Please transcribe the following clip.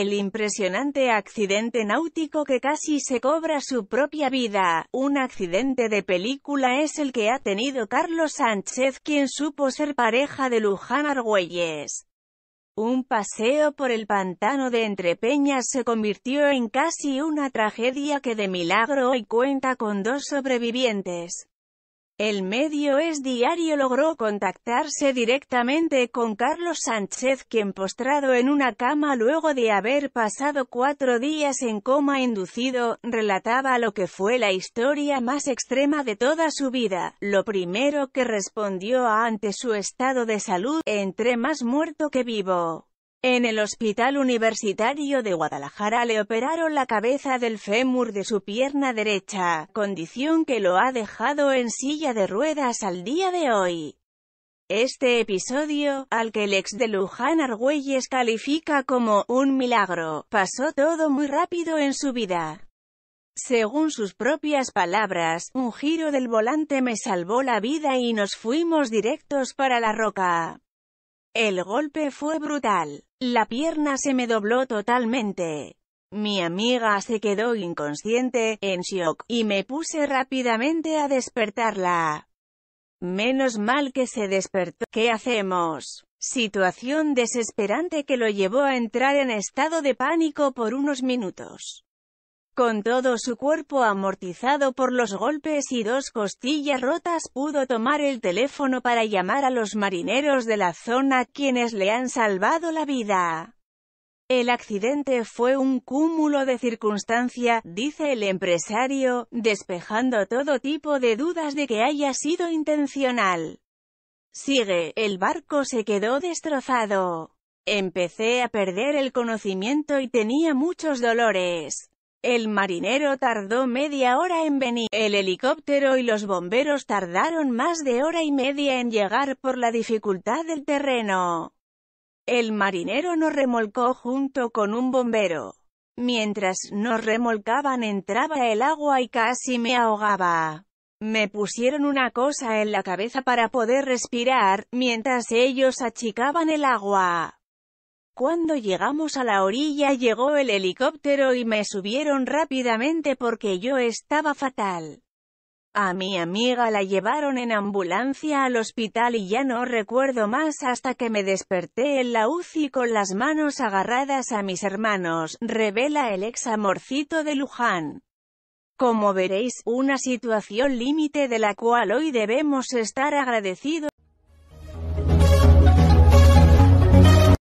el impresionante accidente náutico que casi se cobra su propia vida. Un accidente de película es el que ha tenido Carlos Sánchez quien supo ser pareja de Luján Argüelles. Un paseo por el pantano de Entrepeñas se convirtió en casi una tragedia que de milagro hoy cuenta con dos sobrevivientes. El medio es diario logró contactarse directamente con Carlos Sánchez quien postrado en una cama luego de haber pasado cuatro días en coma inducido, relataba lo que fue la historia más extrema de toda su vida. Lo primero que respondió ante su estado de salud, entre más muerto que vivo. En el Hospital Universitario de Guadalajara le operaron la cabeza del fémur de su pierna derecha, condición que lo ha dejado en silla de ruedas al día de hoy. Este episodio, al que el ex de Luján Argüelles califica como «un milagro», pasó todo muy rápido en su vida. Según sus propias palabras, un giro del volante me salvó la vida y nos fuimos directos para la roca. El golpe fue brutal. La pierna se me dobló totalmente. Mi amiga se quedó inconsciente, en shock, y me puse rápidamente a despertarla. Menos mal que se despertó. ¿Qué hacemos? Situación desesperante que lo llevó a entrar en estado de pánico por unos minutos. Con todo su cuerpo amortizado por los golpes y dos costillas rotas, pudo tomar el teléfono para llamar a los marineros de la zona quienes le han salvado la vida. El accidente fue un cúmulo de circunstancia, dice el empresario, despejando todo tipo de dudas de que haya sido intencional. Sigue, el barco se quedó destrozado. Empecé a perder el conocimiento y tenía muchos dolores. El marinero tardó media hora en venir, el helicóptero y los bomberos tardaron más de hora y media en llegar por la dificultad del terreno. El marinero nos remolcó junto con un bombero. Mientras nos remolcaban entraba el agua y casi me ahogaba. Me pusieron una cosa en la cabeza para poder respirar, mientras ellos achicaban el agua. Cuando llegamos a la orilla llegó el helicóptero y me subieron rápidamente porque yo estaba fatal. A mi amiga la llevaron en ambulancia al hospital y ya no recuerdo más hasta que me desperté en la UCI con las manos agarradas a mis hermanos, revela el ex amorcito de Luján. Como veréis, una situación límite de la cual hoy debemos estar agradecidos